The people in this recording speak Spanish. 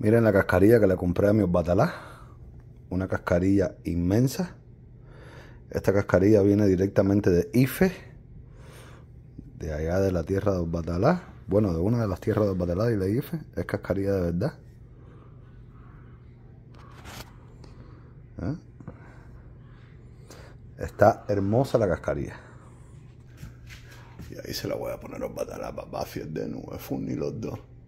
Miren la cascarilla que le compré a mi batalá. Una cascarilla inmensa. Esta cascarilla viene directamente de Ife, de allá de la tierra de Batalá. Bueno, de una de las tierras de Batalá y de Ife. Es cascarilla de verdad. ¿Eh? Está hermosa la cascarilla. Y ahí se la voy a poner a Batalá, papá, de los dos.